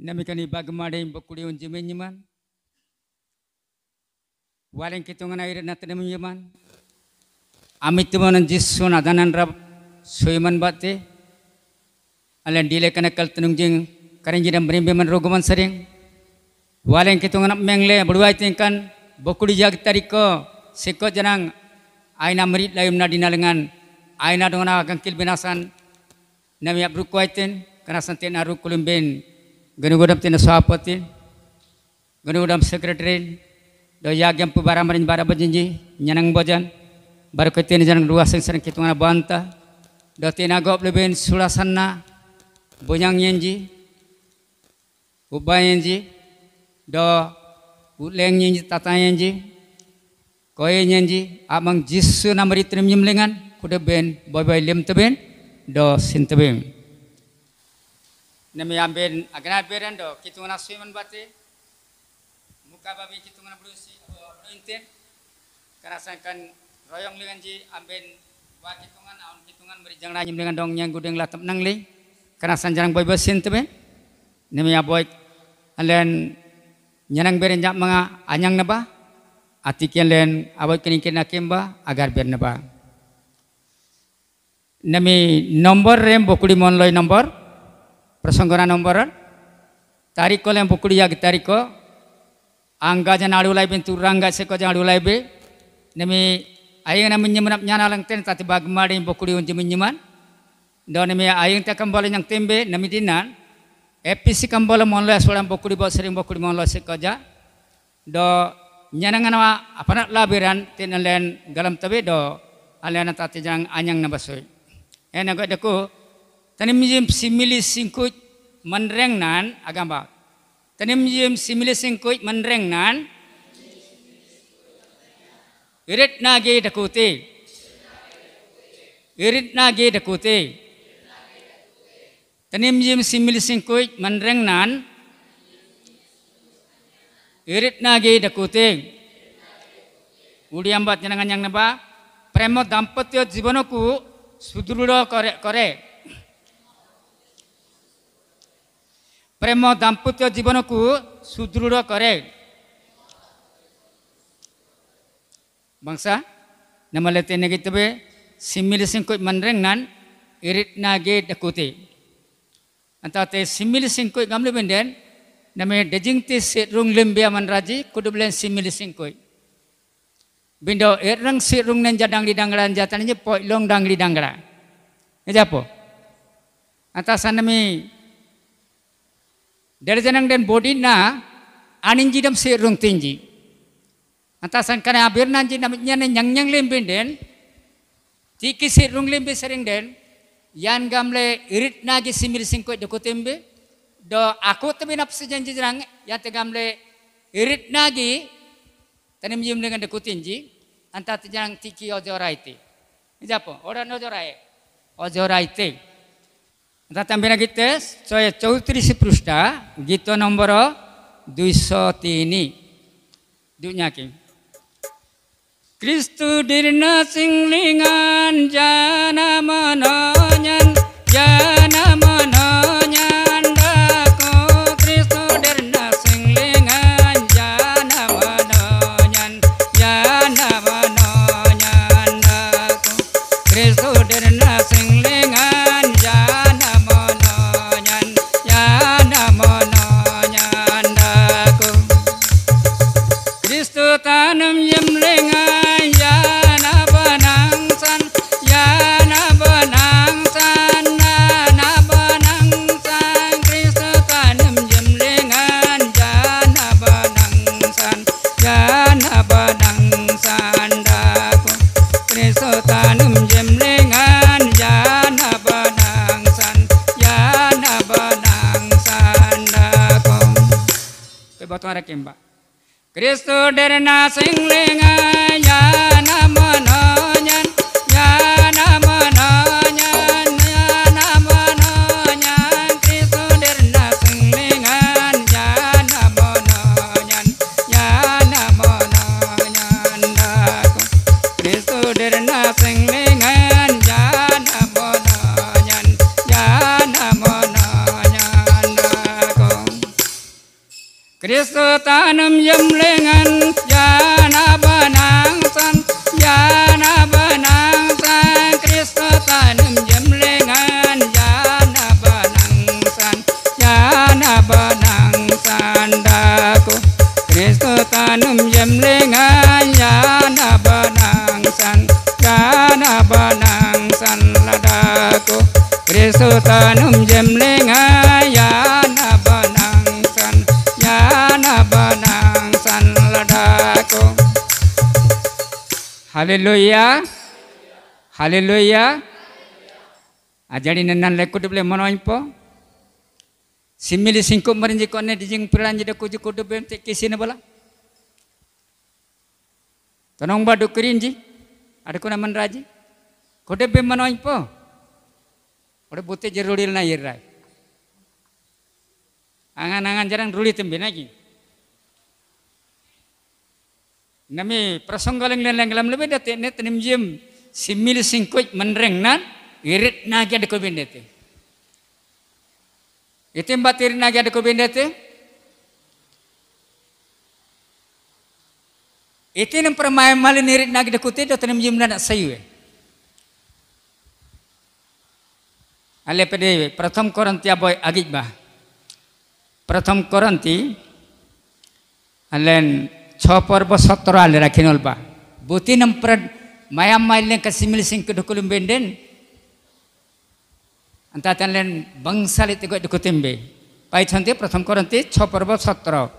namikani bagmade bokuri unji menyiman waring kitungan air natne menyiman amitmanan suna adanan rab suiman bate. alen dile kana kal jeng jing karenji berimbe man rogoman sering waling kitungan mengle berduai tingkan bokuri jag tariko seko jenang aina merit layum nadina lengan aina dongana kangkil binasan nami ten kana santen arukulum bin Ganugudam tina sahapati, ganugudam sekretari, do yagyam pu bara marin bara bajinji, nyanang bajan, baru tina jarang dua sen sen kitungana banta, do tina gop lebin sulasana, bonyang nyenji, ubay nyenji, do uleng nyenji tata nyenji, koye nyenji, amang jisu namari trim nyimlingan, kuda ben, boy boy lim teben, do sin teben. Nami amben beren do kitungana swiman bate muka babi kitungana blusi karena eh, karasakan royong lingan ji amben wa kitungan aun kitungan beri jang dengan dong yang gudeng latem nang karena karasan jarang boy besin tebe nami aboy alen nyanang beren jap manga anyang naba atikian len aboy keningkin nakemba agar ber naba nami nomor rem bokuli monloi nomor prasangkara nomor tarik kolam pukul ya kita tarik angga jangan adu lagi pun turangga seko jangan adu lagi demi ayang nama nyaman nyana langten tapi bagaimana yang pukul yang jemin nyaman dan demi ayang tak kembali yang tembe demi dinan episi kembali monlo asalam pukul ibu sering pukul monlo seko jah do nyanangan wa apa nak labiran tinan len galam tapi do alian tati jang anyang nabasoi enak gak dekuh Tani mijim simili Singkut menreng nan agamba. Tani mijim simili Singkut menreng nan. Irit nagi dakuti. Irit nagi dakuti. Tani mijim simili Singkut menreng nan. Irit nagi dakuti. yang ಎಂಬ ಜನಗಣ್ಯಂಗನಬ ಪ್ರೇಮ ದಾಂಪತ್ಯ ಜೀವನಕ್ಕೂ ಸುದೃಢ Korek Korek. ପ୍ରେମ ଦାମ୍ପତ୍ୟ ଜୀବନକୁ ସୁଦୃଢ଼ କରେ bangsa namalete negative simili singkut manrengan irit nage dakuti anta te simili singkut gamle benden name dejing te sit rung lembia manraji kudublen simili singkut bindo erang sit rung nen jadang di dangran jatanje poi long dang di dangra ejapo anta sanami dari jenang den bodi na aning jidam serung tinggi. Antasan karena abir nanti namanya nyang nyang lembin den. Tiki serung lembin sering den. Yan gamle irit nagi simil doko tembe Do aku tapi nafsu janji jerang ya gamle irit nagi tanim jim dengan dekotinji. Anta jenang tiki ojo ojoraite. Ijapo, orang ojo raiti kita, saya cawutri si ଚଉତିରିଶ gitu nomboro, duiso tini. dunia Kim Kristu dirna singlingan jana nonyan jana kemba Kristu derna singlinga nyana mononyan nyana mononyan nyana Kristu ക്രിസ്തുതാനം യം ലിംഗൻ ജ്ഞാനപനാം സൻ ജ്ഞാനപനാം സൻ ക്രിസ്തുതാനം യം ലിംഗൻ ജ്ഞാനപനാം സൻ ജ്ഞാനപനാം സൻ ഡാകു ക്രിസ്തുതാനം യം ലിംഗൻ ജ്ഞാനപനാം സൻ ജ്ഞാനപനാം സൻ ലഡാകു ക്രിസ്തുതാനം യം ലിംഗൻ Haleluya. Haleluya. Ajari nenan leku duble mono Simili singkup merinji kone dijing pelan jeda kuju kudu bem te kisine bola. Tonong badu kerinji. Ada kuna menraji. Kudu bem mono impo. bute jerulil na yerai. Angan-angan jarang ruli tembe lagi. Nami leng lelenglam lebe dati net Jim simil singkuj menreng nan irit naga de kobindete. Itim batir naga de kobindete. Itin yang permain malin irit naga de kuti dati Jim nan sayu. Eh. Ale pede pratham koranti aboy agit bah. Pratham koranti alen pervo sotro ale rakinol ba. Buti nam pred mayam maile kasimil sing kedukulum benden. Antatan len bangsa le tegoi dukutim be. Pai chante pratham korante cho pervo sotro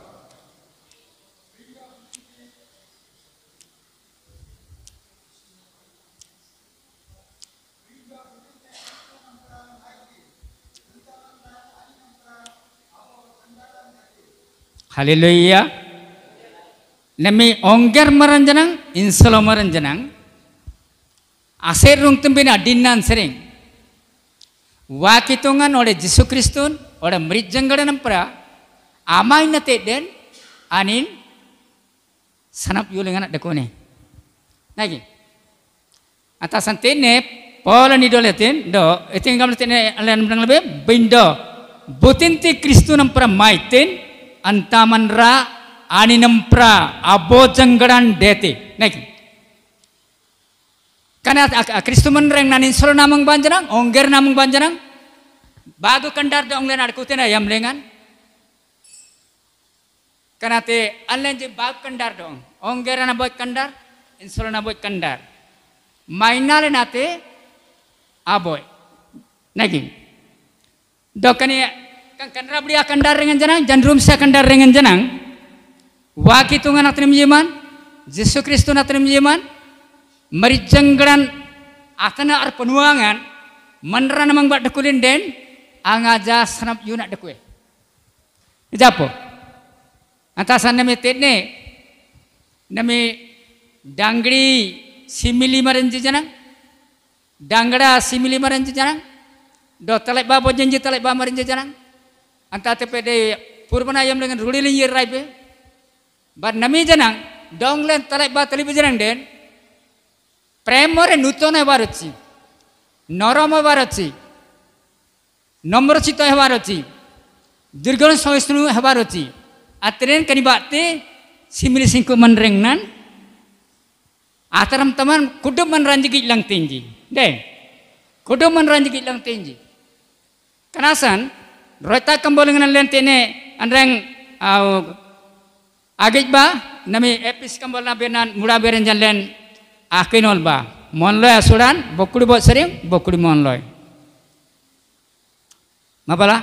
nami ongger maranjanang insolo maranjanang aser rung tumbina dinan sering wakitongan oleh Yesus Kristus oleh mrijjanggadanam amai nate den anin sanap yulengan dekone nagi atasan tenep pola ni ten do etin gamle tene alen menang lebe bindo butinti Kristus nam mai ten antaman ra Ani nempra abo आबोजंगडान dete, नाही karena ya, kristumen reng nan solo namung banjarang ongger namung banjarang bagu kendar de onglen ada kutena yam lengan karena te alen je bagu kendar dong ongger na boy kendar insolo na boy kendar mainale nate aboy nagi dokani kan ya, kendar kan beli kendar rengan jenang jan room saya jenang Waki tungan atin mjiman, Yesu Kristu atin mjiman, merijenggeran atana ar penuangan, menera namang bat dekulin den, angaja sanap yunak dekwe. Ijapo? Antasan nami tetne, nami dangri simili maranji janang, dangra simili maranji janang, do talek babo janji talek babo maranji janang, antate pede purmanayam dengan ruli lingir yirraibe, bar nami jenang donglen tala bar tali bar jenang den premor en nuto na bar oci noro ma bar oci nomor oci to he bar oci dirgon so es nu he bar oci simili singku man reng nan ataram taman kudum man ranji gi lang tenji de kudum man ranji gi lang tenji kanasan roita kambolengan len tene anreng au Agit ba nami epis kambal na benan mura beren akin ol ba monloy asuran bokuri bot sering mon monloy mapala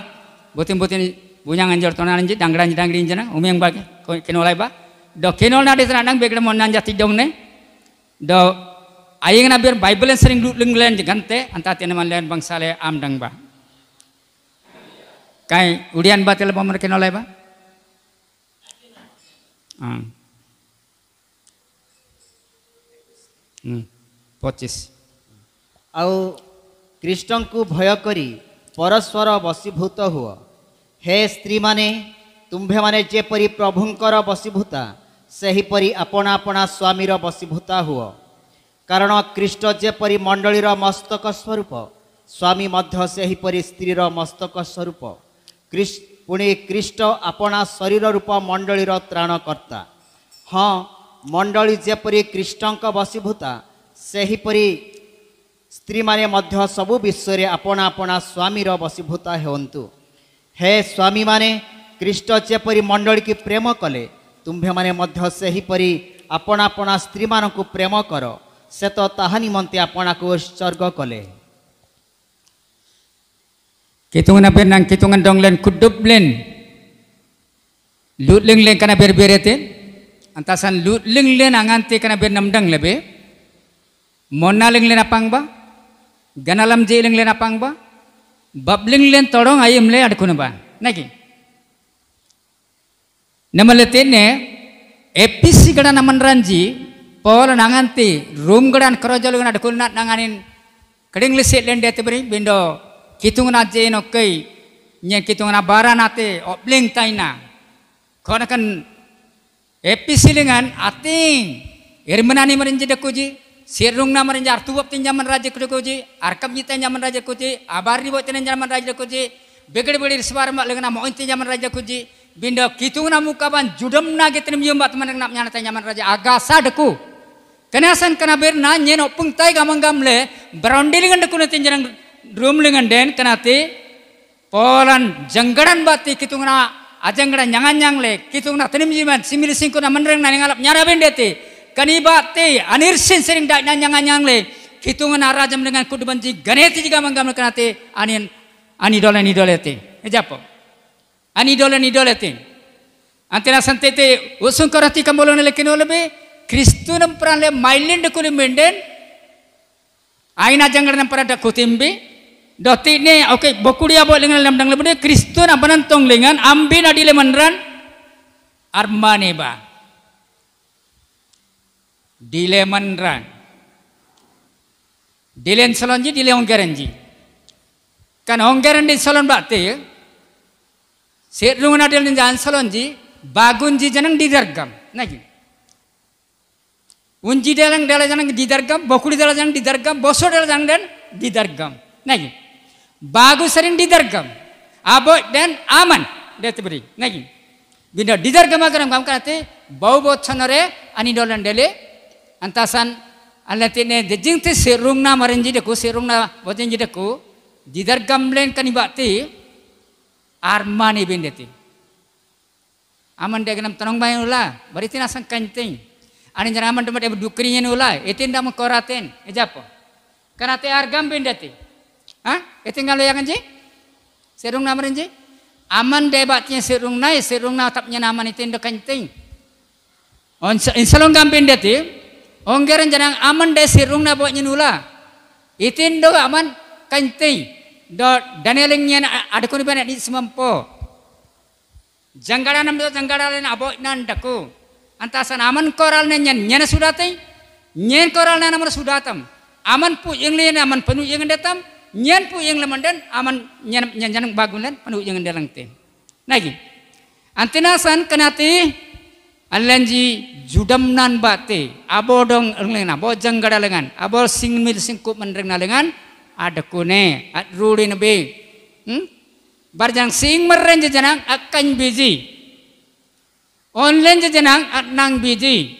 botin botin bunyang anjor tonan anji dangran umi jana yang bagi kenolai ba do kenol na desana nang begre monan jati dong ne do ayeng na ber bible sering dut lenglen gante anta tenan len bangsale am dang ba kai udian ba tel mereka mer ba Ah. ପଚିଶ ଆଉ କ୍ରିଷ୍ଣଙ୍କୁ ଭୟ କରି ପରସ୍ପର ବଶୀଭୂତ ହୁଅ ହେ ସ୍ତ୍ରୀମାନେ ତୁମ୍ଭେମାନେ ଯେପରି ପ୍ରଭୁଙ୍କର ବଶୀଭୂତା ସେହିପରି ଆପଣା ଆପଣା ସ୍ୱାମୀର ବଶୀଭୂତା ହୁଅ କାରଣ କ୍ରିଷ୍ଟ ଯେପରି ମଣ୍ଡଳୀର ମସ୍ତକ ସ୍ୱରୂପ ସ୍ୱାମୀ ମଧ୍ୟ ସେହିପରି ସ୍ତ୍ରୀର ମସ୍ତକ ସ୍ୱରୂପ କ୍ରିଷ୍ଟ ପୁଣି ଖ୍ରୀଷ୍ଟ ଆପଣା ଶରୀର ରୂପ ମଣ୍ଡଳୀର ତ୍ରାଣକର୍ତ୍ତା ହଁ ମଣ୍ଡଳୀ ଯେପରି କ୍ରୀଷ୍ଣଙ୍କ ବସିଭୂତା ସେହିପରି ସ୍ତ୍ରୀମାନେ ମଧ୍ୟ ସବୁ ବିଶ୍ୱରେ ଆପଣା ଆପଣା ସ୍ୱାମୀର ବସିଭୂତା ହୁଅନ୍ତୁ ହେ ସ୍ୱାମୀମାନେ ଖ୍ରୀଷ୍ଟ ଯେପରି ମଣ୍ଡଳୀକି ପ୍ରେମ କଲେ ତୁମ୍ଭେମାନେ ମଧ୍ୟ ସେହିପରି ଆପଣା ଆପଣା ସ୍ତ୍ରୀମାନଙ୍କୁ ପ୍ରେମ କର ସେ ତ ତାହା ନିମନ୍ତେ ଆପଣାକୁ ଉତ୍ସର୍ଗ କଲେ kitungan abir nang kitungan dong len kudub len lut len kana berberetin. antasan lut ling len anganti kana ber namdang lebe monna ling len apang ba ganalam je ling len apang ba babling len torong ayem le adkuna ba naki ನಮ್ಮಲ್ಲಿ ತಿನ್ನೆ ಎಪ್ಪಿಸಿ ಗಡ ನಮ್ಮನ್ ರಂಜಿ ಪೋಲ ನಂಗಂತಿ ರೂಮ್ ಗಡ ಕರೋಜಲ್ ನಡ್ಕೊಂಡು ನಂಗಾನಿನ್ ಕಡಿಂಗ್ಲಿ ಸೇಟ್ಲೆಂಡ್ ಎತ್ತ ಬರೀ ಬಿಂಡೋ Kitung na je no kei, nye kitung na bara na nate, obling taina. Kona kan episilingan ating, marin jeda kuji, sirung na tuwap tin jaman raja kuji, arkam nyita jaman raja kuji, abar ribo tin jaman raja kuji, begede begede sebar mak mo inti jaman raja kuji, binda kitung na muka ban judam na getinim yumbat na nap nyana jaman raja agasa deku. Kenasan kena berna nyeno pungtai gamang gamle, berondelingan dekuna tinjaman drumlingan den kenati polan jenggaran bati kitungna ajanggaran nyangan nyangle kitungna jiman simil singko na menreng na ngalap nyarabin deti kani bati anir sin sering dak nyangan nyangle kitungna rajam dengan benci ganeti jiga manggamle kenati anin anidole nidolete ejapo anidole ti antena santete usung karati peran le mailin de kuli menden aina ಆಯ್ನ nampar ada kutimbi, Doti ini, oke, okay, bokulia buat dengan lam dang lebih Kristu na penentong dengan ambin adi lemanran armane ba. ji di salonji, dile ji Kan onggaran di salon bakti, ya. serungan adil di jalan salonji, bagunji di didargam, nagi. Unji dalang dalang di didargam, bokuli dalang di dargam bosor dalang di didargam, nagi. Bagus sering didergam. Abot dan aman. Dia beri. Nagi. Bina didergam akan kamu kata bau bau ani dolan dele antasan alatine dejing te serung na marinji deku serung na botenji deku didergam len kanibati armani bindeti. Aman dia kenam tanong bayan ulah. tina sang kanting. Ani jana aman tempat ibu dukrinya ulah. itu damu koraten. Ejapo. Karena te argam bindeti. Ah, ketinggal yang anjing? Serung nama anjing? Aman debatnya serung naik, serung naik tapnya nama itu indah kencing. On insalong kampin dati, onggeran jangan aman deh serung na buat nula. Itu indah aman kencing. Do Danielingnya ada kuni banyak di semampu. Janggara nam do janggara len abo nan daku. Antasan aman koral nen nyen nyen sudatai. Nyen koral nen sudah tam, Aman pu yang len aman penuh yang datam nyen pu yang lemandan aman nyen nyen nyen bagunan penuh yang dalang te nagi antena san kenati alenji judam nan bate abodong lengan abo jenggara lengan abo sing mil singkup mendreng lengan ada kune at ruli nabi hmm? barjang sing meren jenang akan biji online jenang at nang biji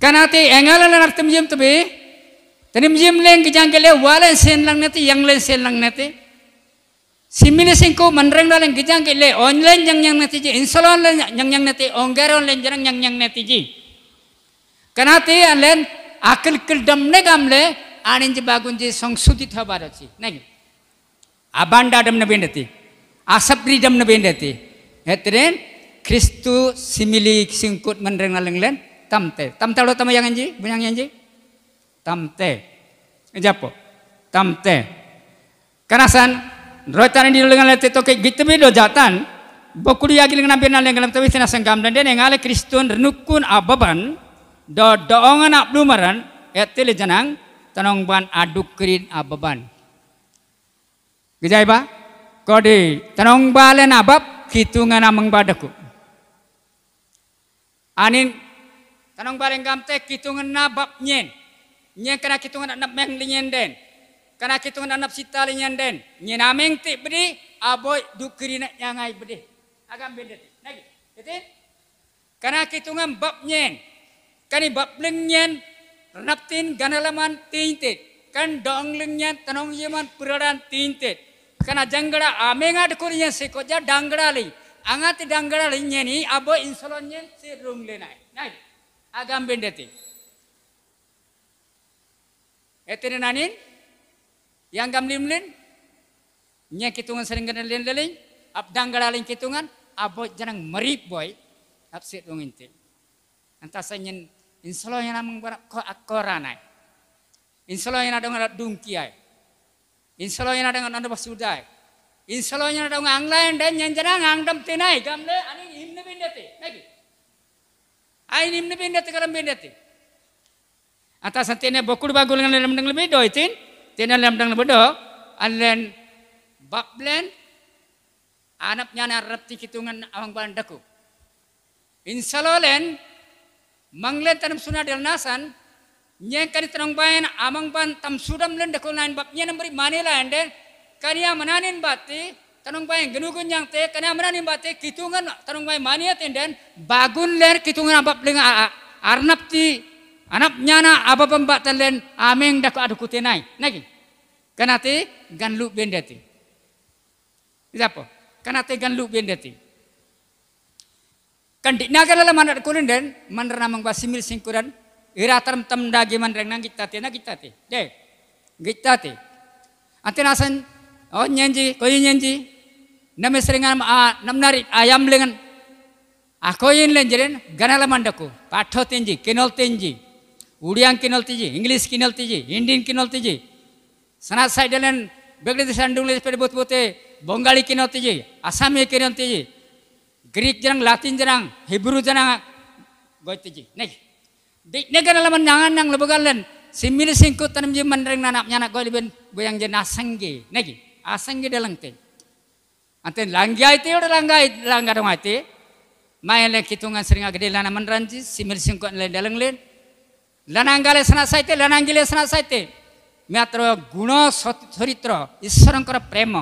kanati engal lenar temjem tebe Tadi jim leng jang kele walen sen lang nete yang len sen lang nete. Simile sen ko mandreng ke jang kele online yang yang nete ji insolon len yang yang nete onggaron len jarang yang yang nete ji. Kanate len akil kil damne le anin ji bagun ji song songsuti tha ji. Nagi. Abanda damne bendati. Asapri bende bendati. Hetren Kristu simili singkut mandreng lang len tamte. Tamte lo yang anji, bunyang yang anji tamte. Japo? Tamte. Kanasan roitan ini dengan lete toke gitu bedo jatan. Bokuri agi dengan nabi nalen kalam tapi sena sanggam dan dia ale Kristun renukun ababan do doongan abdumaran etile janang tanong ban adukrin ababan. Gejai ba? Kodi tanong balen abab hitungan amang badaku. Anin tanong balen gamte hitungan nabab nyen nya kena kita anak nap meng linyenden. Kena kita anak nap sita linyenden. nya nameng ti bedi aboy dukiri nak nyangai bedi Agam benda ti. Nagi. Jadi ya kena kita ngam bab nyen. Kani bab nap renaptin ganalaman tintit. Kan dong nyen tanong yeman peradan tintit. Kana janggara amenga dekurinya sekoja danggara li. Angati danggara li nyeni aboy insolon nyen serung lenai. Nagi. Agam benda Etene nanin yang gam limlin nya kitungan sering gana leling ap danggalalin kitungan abo jarang merip boy ap sit dong inti. Anta sanyen insolo yana barak ko akora nai. Insolo yana adat ada dungkiai. Insolo yana dong ada basudai. Insolo yana dong anglain dan yang janang angdam tenai gamle anin himne bindati. Nagi. Ain himne bindati kalam bindati atas tene bokul bagul ngan lam dang lebedo itin. Tene lam dang lebedo. Alen bablen. Anap nyana kitungan awang balan daku. Insalolen. Manglen tanam suna del nasan. Nyeng kani tanong bayan amang ban tam sudam len dakul nain bab nyana beri manila ende. Kania mananin bati. tanong bayan genugun yang te kana mananin bati kitungan tanong mani mania tenden bagun ler kitungan abap lenga arnap ti Anak nyana apa pembatalan ameng dak ada kutenai. Nagi. Kan te gan lu bendati. Siapa? Kan te gan lu bendati. Kandik naga lala mandat kulin dan mandar namang basimil singkuran. Ira term tem dagi mandar nang kita tati kita Deh. Kita tati. Antena nasan oh nyanji koi nyanji. Nama seringan ma ah, nam narik ayam lengan. Aku ah, yang ganalaman ganala mandaku. Patho tenji, kenol tenji. Odia की नलतीजी इंग्लिश की नलतीजी इंडियन की नलतीजी सनाथ साइडलन बेगड़े देश अंडुलेश पर बोत बोते बंगाली की नलतीजी आसामी की नलतीजी ग्रीक जनंग लातिन जनंग हिब्रू जनंग गोइतीजी नहीं देखने का नलमन नांगन नांग लबगालन singkut tanam je mandreng nanak nyanak goi liben boyang je nasangge nagi asangge dalang anten langgai te udah langgai langgar dong ate main lek hitungan sering agede lana mandranji simil singkut len dalang len ଲନାଙ୍ଗାଲେ ସେନା ସାହିତ୍ୟ ଲନାଙ୍ଗିଲେ ସେନା ସାହିତ୍ୟ ମାତ୍ର ଗୁଣ ଚରିତ୍ର ଈଶ୍ୱରଙ୍କର ପ୍ରେମ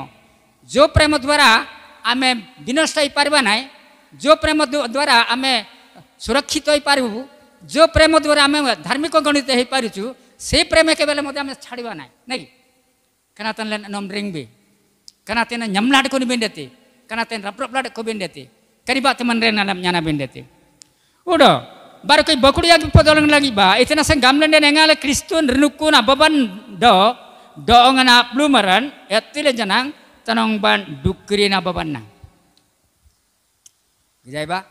ଯେଉଁ ପ୍ରେମ ଦ୍ୱାରା ଆମେ ବିନଷ୍ଟ ହୋଇପାରିବା ନାହିଁ ଯେଉଁ ପ୍ରେମ ଦ୍ୱାରା ଆମେ ସୁରକ୍ଷିତ ହୋଇପାରିବୁ ଯେଉଁ ପ୍ରେମ ଦ୍ୱାରା ଆମେ ଧାର୍ମିକ ଗଣିତ ହୋଇପାରୁଛୁ ସେଇ ପ୍ରେମ କେବେ ମଧ୍ୟ ଆମେ ଛାଡ଼ିବା ନାହିଁ ନାଇଁ କି କାହିଁକିନା ତେନେ ନମ୍ରିଙ୍ଗବି କାହିଁକିନା ତେନେ 냠ଲାଟ କରି ବିଣ୍ଡେତି କାହିଁକିନା ତେନେ ରପ୍ରପ୍ଲାଟ କୁ ବିଣ୍ଡେତି କରିବା ତେମାନେ ଞ୍ଜାନା ବିଣ୍ଡେତି ଉଡ଼ baru kai bakuri yang podolong lagi ba itu nasa gamlan dan engale Kristun renukun ababan do do ngana blumeran, ya tile jenang tanong ban dukri na ababan na gijai ba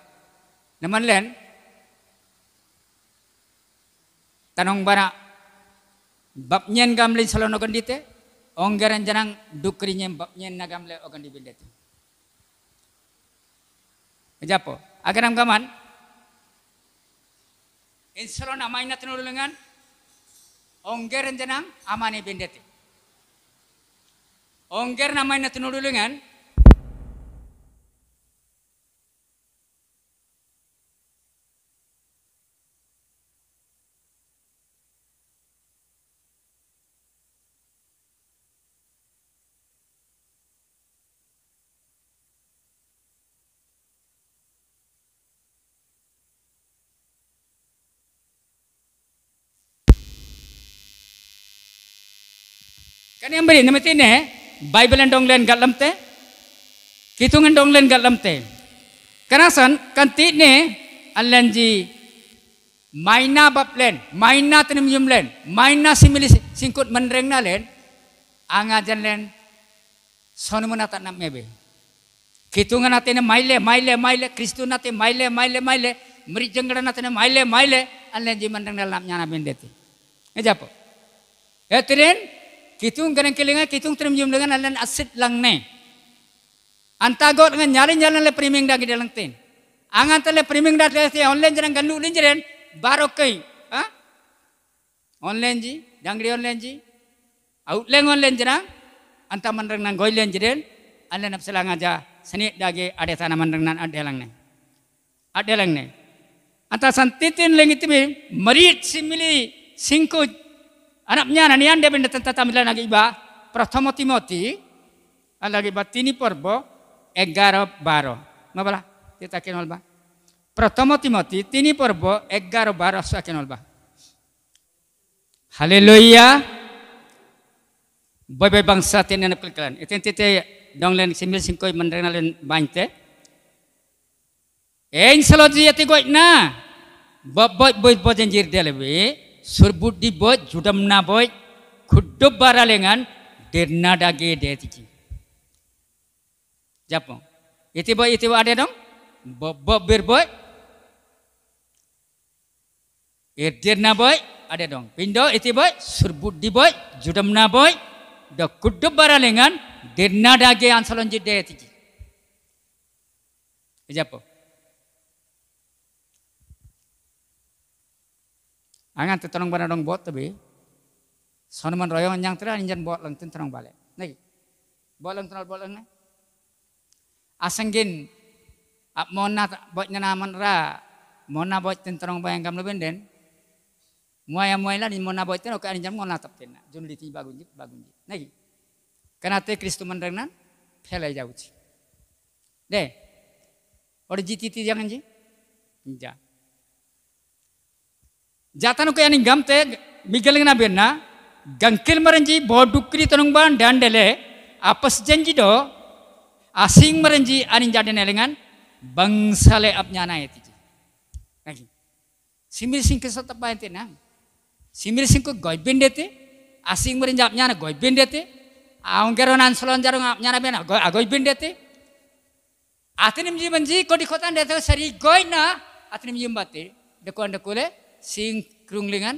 naman len tanong bana ah. bab nyen gamlin salonogan dite onggaran jenang dukri nyen bab nyen na gamle ogan dibildete Japo, agar kaman, Insuron amain natin ulungan. Onggeren din ang amani bendete. Onggeren amain natin ulungan. Kani eh? yang beri nama Bible and dong lain galam te, kitungan dong lain galam te. san, kan ne alan ji maina bab len maina tenim yum len maina simili singkut menreng na lain, angajan lain, mana tak nam mebe. Kitungan natin maile, maile, maile, Kristu natin maile, maile, maile, mrijangara natin maile, maile, alan ji menreng na lam nyana bendeti. Ejapok. Oh. Etirin, eh, kitung ganang kelinga kitung terim jum dengan alan asit lang ne. Antagot dengan nyari nyalan le priming dagi dalang tin. Angan tele priming dat le online jangan galu lin jalan baro kai. Ha? Online ji, dangri online ji. Outlang online jalan anta mandang nang len jalan alan apselang aja seni dagi ada tanah mandang nan ada lang ne. Ada lang ne. Anta santitin lengi tibi marit simili singkut anaknya Ananian anda benda tentang tamila lagi iba pertama Timoti lagi iba tini porbo egaro baro ngabala kita kenal ba pertama Timoti tini porbo, egaro baro saya kenal ba Haleluya boy bangsa tenen itu nanti tete dong len simil singkoi mendengar len bante eh salot dia tigoik na Babai boy bojenjir dia lebih surbudi boy, judamna boy, kudub baralengan, dage deh detiki. japo Iti boy, iti ada dong? Bob bir boy. derna boy, ada dong. Pindo iti boy, surbudi boy, judamna boy, da kudub baralengan, derna dage ansalonji detiki. japo Angan tu terang bana dong buat tapi. Sonuman royong yang tera injan buat lang tu bale. balik. Nih, buat lang terang buat lang nih. Asenggin, ap mona nyana man ra, mona buat tu terang bayang kamu benden. Muaya muaya ni mona buat tu nak injan mona tap tu Jun di bagun bagunji bagunji. Nih, karena te Kristu mendengar, pelai jauh ji. Deh, orang jiti jangan ji, jangan. Jatanu ke aning gamte migel na benna gangkil merenji bo dukri tonung ban dandele apes janji do asing merenji aning jaden elengan bangsale apnyana eti. Lagi. Simil sing ke satap ba eti na. Simil sing ko goy bendete asing merenji apnyana goy bendete aunggeronan solon jarung apnyana bena goy agoy bendete. Atinim jibanji kodi kotan dete sari goy na atinim jimbate dekoan dekule sing krunglingan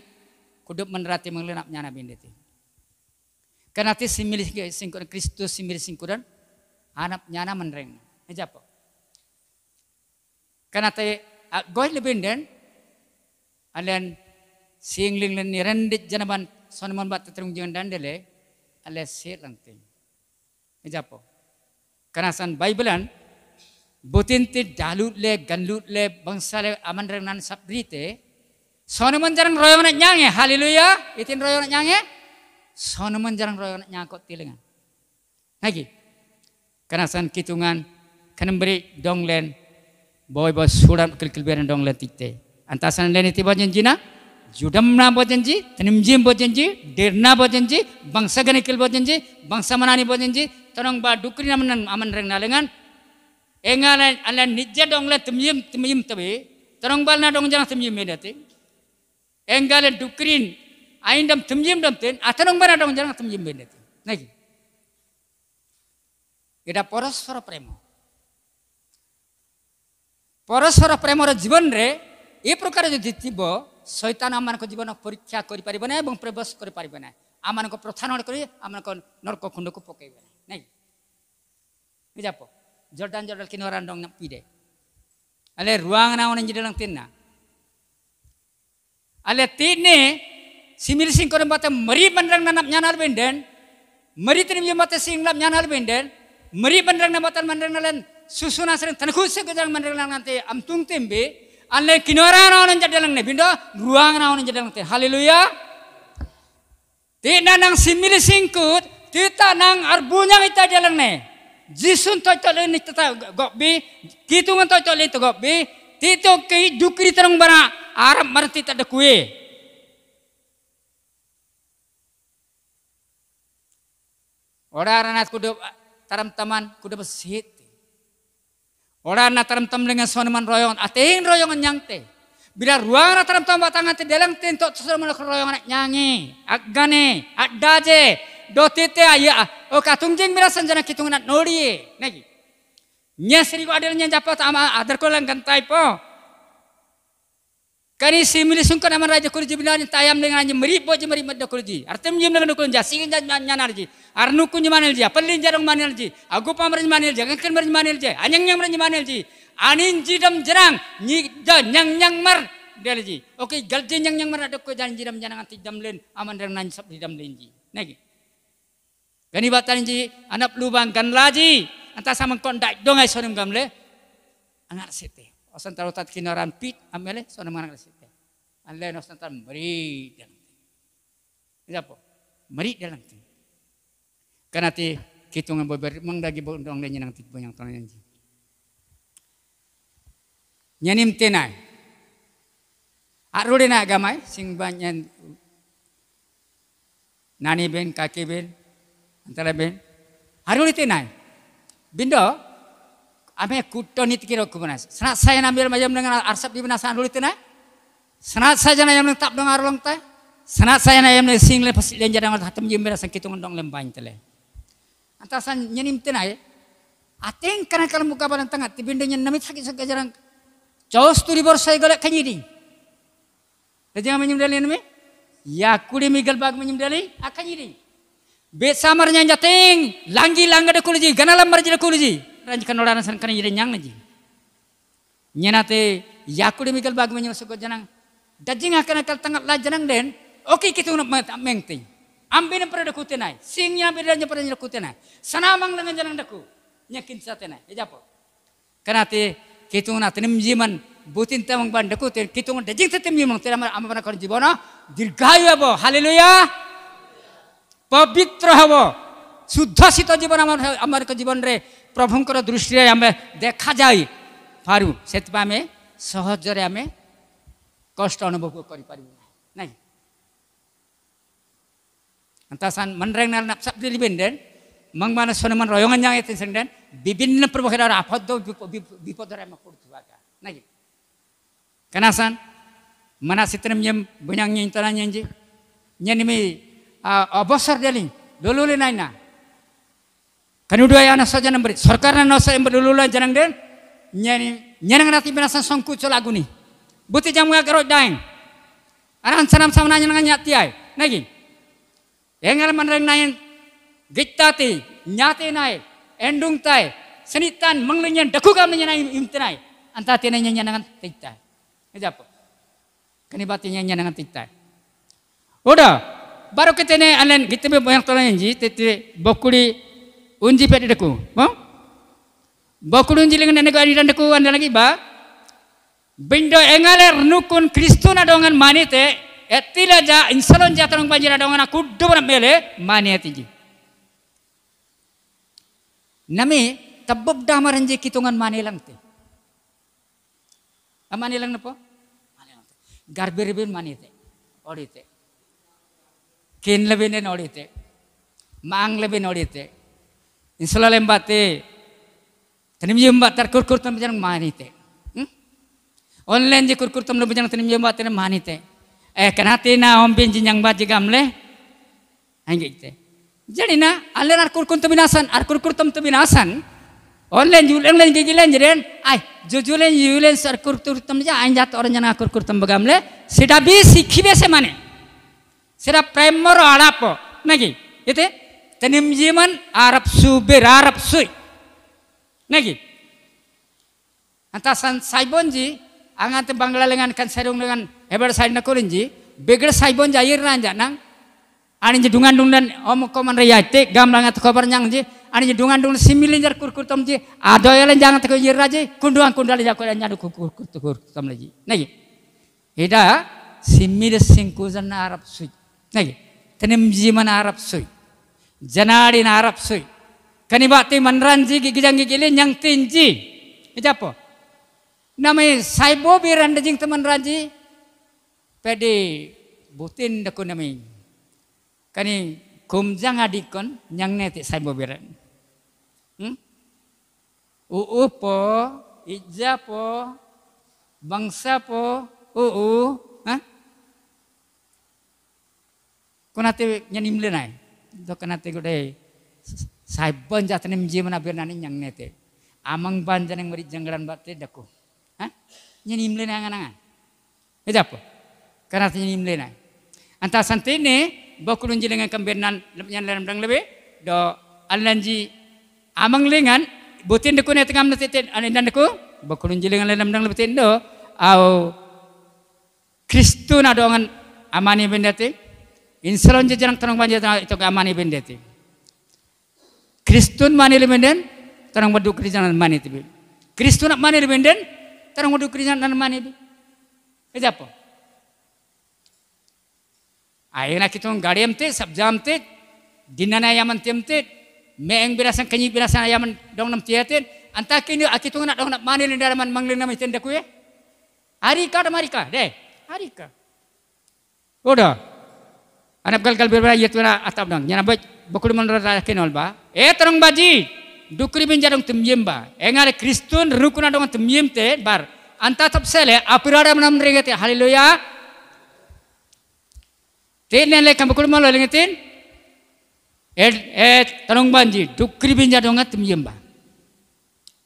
kudup menerati mengelinap nyana binditi. Karena ti similih singkuran Kristus simili singkuran anak nyana Aja Ngejapo. Karena ti goy inden, alen singling len ni rendit janaban sonaman bat terung jangan dandele ale sel lanting. Ngejapo. Karena san Biblean ti dalut le ganlut le bangsa le aman renan sabrite Sono jarang royong nak nyange, haleluya. Itin royong nak nyange. Sonemen jarang royong nak nyangkut tilingan. Lagi. Kanasan kitungan kanan beri donglen boy boy suram kelkel beran donglen tikte. Antasan leni tiba janji na, na bo janji, Jim bo janji, derna bo janji, bangsa gani kel bo janji, bangsa manani bo janji. tonong ba dukri naman aman reng nalengan. Engalan alan nijja donglen temjim temjim tabe. Tanong bal na dong jangan temjim medati. engale dukrin aindam tumjim dam ten athanong bara dam jana tumjim bende ten naki এটা পরস্পর প্রেম পরস্পর প্রেমর জীবনরে এ প্রকার যদি থিব শৈতান আমার জীবন পরীক্ষা করে পারিব না এবং প্রবেশ করে পারিব না আমার প্রথারণ করে আমার নরক খুণ্ডকু পকাইব না নাই বুঝাপ জর্দান জর্ডাল কিনরান রং না পিড়ে আলে রুয়াং না অনেক যেটা তিন না ale tine simil sing kodem meri bandrang nanap nyanal benden meri tine jem mbate sing nyanal benden meri bandrang na bata bandrang nalen susuna sering tankus mandrang nante nanti tung tembe ale kinora na onan jadalang ne bindo ruang na onan jadalang te haleluya tina nang simil singkut kita nang arbunya kita jalang ne jisun to ini le ni tata gobbi kitungan to to gobbi Tito ಕೈ ದುಕ್ರಿ ತರಂಗ್ ಬರ Arab marti ತಡ ಕುವೆ Orang kudu taram taman kudu besit. Orang na taram tam dengan soneman royongan, ateng royongan nyangte. Bila ruang na taram tam batangan te dalam untuk sesuatu menok royongan nyangi, agane, adaje, dotite ayah. Ah. Oh katungjing bila kita kitungan nori, nagi. ཉེསྲིག ཨ་དེ ཉན་ཇ་པ ཐ་མ ཨ་དར་ཁོ ལང་གན་ཏ་ཡ་པོ Kani simili sungkan aman raja kurji bilan tayam dengan aja merip boje merip mad kurji. Artem jim dengan kurji jasing jan nyanar ji. Arnu kunji manel ji. Pelin jarong manel ji. Aku pamer manel ji. Angkan mer manel ji. Anyang nyang mer manel ji. Anin jidam jerang nyi nyang nyang mer del ji. Oke galje nyang nyang mer adok ko jan jidam janang anti jam len aman dengan sap sab jidam len ji. Nagi. Kani batan ji anak lubang kan laji anta samang kondak dong dongai sonim gamle angar sete osan taro tat kinaran pit amele sonim angar sete anle no santar meri dalam ida po meri dalam ti karena ti kitungan beber mang dagi bondong le nyenang tipu yang tonan janji nyanim tenai arudena agamai sing banyan nani ben kaki ben antara ben haruli tenai Bindo, ame kutto nitki rokubunas. Senat saya nambil majam dengan arsap di benasan dulu itu na. Senat saya nayam dengan tap dong arlong ta. Senat saya nayam dengan sing le pasti lenjar dengan hatam jember berasan kitung dong lembang tele. Antasan nyenim tena ya. Ateng karena kalau muka balan tengah ti bindo nyen namit sakit sakit jarang. Jauh studi bor saya golek kanyidi. Jadi yang menyemdali nama? Ya kuli migal bag menyemdali akan ah, jadi be samarnya ting, langgi langga de kulji ganalam marji de kulji ranj kanodana san kan yire nyang ji te, yakuri mikal bag menyo suko janang dajing akan akal tangat la janang den oke kita unap sing yang pada yang singnya bedanya pada kutenai sanamang dengan janang deku, nyakin satenai ejapo kanate kita unat jiman, butin temang tamang bandaku kita unat dajing tetem yimang tidak amapana kon jibono dirgayu abo haleluya ପବିତ୍ର ହେବ ଶୁଦ୍ଧଶୀତ ଜୀବନ ଆମ ଆମର ଜୀବନରେ ପ୍ରଭୁଙ୍କର ଦୃଷ୍ଟିରେ ଆମେ ଦେଖାଯାଇ ପାରୁ ସେଥିପାଇଁ ଆମେ ସହଜରେ ଆମେ କଷ୍ଟ ଅନୁଭବ କରିପାରିବୁ ନାହିଁ Antasan menerengkan nafsu dilibinden, mengmana soneman royongan yang itu senden, bibinna perbukara rapat do bipodara makur tuaga. Nagi. Kenasan, mana sitren yang banyaknya intaran yang je, yang ini a bosar dali lulule naina kan udah ya anak saja nambahin, sekarang anak saya nambah dulu lah jangan deh, nyanyi nyanyi nggak nanti berasa songku cula guni, butuh jamu agak roh dain, anak saya nambah sama nanya nanya tiap nagi, yang kalau nain nanya, kita ti, nyate nai, endung tai, senitan menglinya, daku kamu nanya nai imtai nai, antara ti nanya nanya tiktai, ini apa? Kenibatinya nanya nanya udah, baru kita ne anen kita be yang tolan ji tete bokuri unji pede deku mo bokuri unji lengan nenek ani dan deku anda lagi ba bindo engaler nukun na dongan manite etila ja insalon ja banjir banjira dongan orang mele manete ji nami damar damaranji kitungan manelang te manelang napo manelang te garbiribin manite orite kin lebih ne nori te, mang lebih nori te, insula lembat te, tenim yemba tar kur kur tam jang mani te, online je kur kur tam jang tenim yemba tenim mani te, eh kena te na om bin jin bat je gam le, hangi te, jadi na alen ar kur kur tam binasan, ar kur kur tam tam binasan, online jule online je jilen jiren, ai jujulen jilen sar kur kur tam jang anjat orang jang ar kur kur tam bagam le, sida bi sikhi be se mani. সেটা nagi. ite tenim jiman Arab subir Arab sui Nagi. Antasan saibonji angante bangla lengan kan serung dengan heber sai na korinji beger saibon jair ranja nang ani jedungan dung dan om koman reyate gam langat kobar nyang ji ani dungan dung similin jar kur kur tom ji ado ya len jangat ko yir kunduan kundali jako dan nyadu kur kur tom leji nagi ida simil singkuzan arab sui Nagi, tanim jiman Arab sui. Janari na Arab sui. Kanibati manranji janggi gigilin yang tinji. Ijapo. namai saibo biran dajing teman ranji. Pede butin daku namai, Kani kumjang adikon yang neti saibo biran. Hmm? Uu po, ija po, bangsa po, uu, ha? konate nyanimle nai do konate gode saibon jatane mji mana nani yang nete. amang ban janeng mari janggaran batte daku ha nyanimle nai nganangan edapo konate nyanimle nai anta santene bokulun nan lep nyan lenam dang lebe do alanji amang lengan butin deku ne tengam nete alendan deku bokulun jilengan lenam dang lebe do au Kristu na dongan amani teh Inseron je jenang tonong banjir tonong itu ga mani bende ti. Kristun mani le bende tonong wadu kristun nan mani ti bi. Kristun nan mani le bende tonong wadu kristun nan mani bi. E yaman te emte me eng birasan kenyi birasan na yaman dong nam tiya te anta kenyi a kitong na dong nan mani le man mangling nam itende kue. Hari ka da mari ka de. Hari Anak galgal Yaitu yetuna atap dong. Nyana boj bokul mandor saya kenal ba. Eh terong baji. Dukri dong temyem ba. Engar eh, Kristun rukuna dong temyem te bar. Anta tap sele apirara menam regete haleluya. Tin nele mandor menurut tin Eh eh terong baji. Dukri benjarong temyem ba.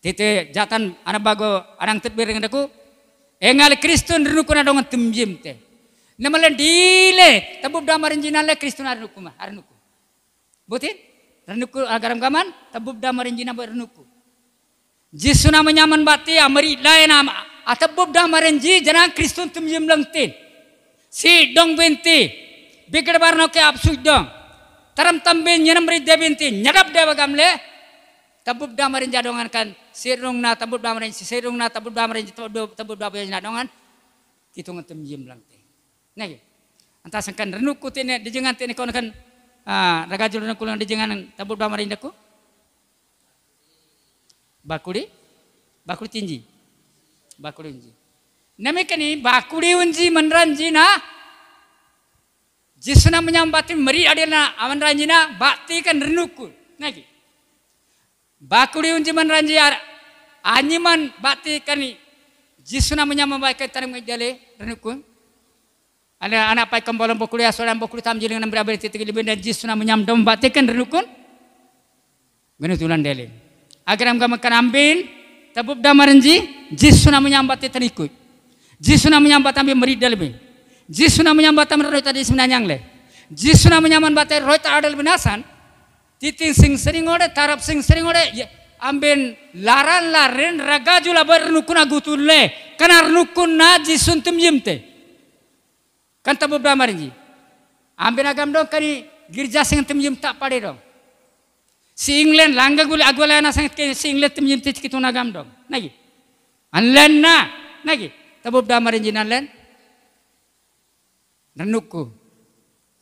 Tete jatan anak bago anang tet dengan aku. Engal eh, Kristun rukuna dong temyem te. ನಮ್ಮಲ್ಲ ಡೀಲೆ ತಬ್ಬು ಡಾಮ Butin, renuku, ಅರನುಕ್ಕು ಅರನುಕ್ಕು ಬೋತಿನ್ ರನುಕ್ಕು ಗರಂ ಗಮನ್ ತಬ್ಬು ಡಾಮ ರಂಜಿನ namanya ಜಿಸುನ amari ಬಾತಿ ಅಮರಿ ಇಲ್ಲ ಏನಾಮ atebub ah, damarenji jana kristun tum tin. si dong binti bikir barno ke absu dong taram tambin nyenam ri de binti nyadap de bagamle tabub damarenja dongan kan sirung na tabub damarenji sirung na tabub damarenji tabub tabub damarenji dongan kitung tum Nagi. Anta sengkan renuk ku tene dijengan tene kono kan ah ragajul di kulon dijengan tabur bamari ku Bakuri bakuri tinji. Bakuri unji. Namikani bakuri unji mandranji na jisna menyambatin meri adena aman ranjina bakti kan renukku. Nagi. Bakuri unji mandranji ara anyiman bakti kani jisna menyambati tarim jale renukku. Ada anak pai kembolan bokulia solan bokulia tam jilingan berabari titik lebih dan jisuna menyam domba teken renukun. Gini tulan dele. Agar amga makan ambin tabub damarenji jisuna menyam titen ikut. Jisuna menyambat ambin merid dalbi. Jisuna menyam ambin roy tadi semenanyang le. Jisuna menyambat batai roy tadi binasan. Titin sing sering ore tarap sing sering ore ya, ambil laran larin ragajula agutul le, Kanar nukun naji suntum yimte kan bramar bobra ambil agam dong kani girja sing temjim tak pade dong. Si England langga gul agwala na sang ke si England temjim tich agam gamdong. Nagi. Anlen na nagi. tabu bramar marinji anlen. Renukku.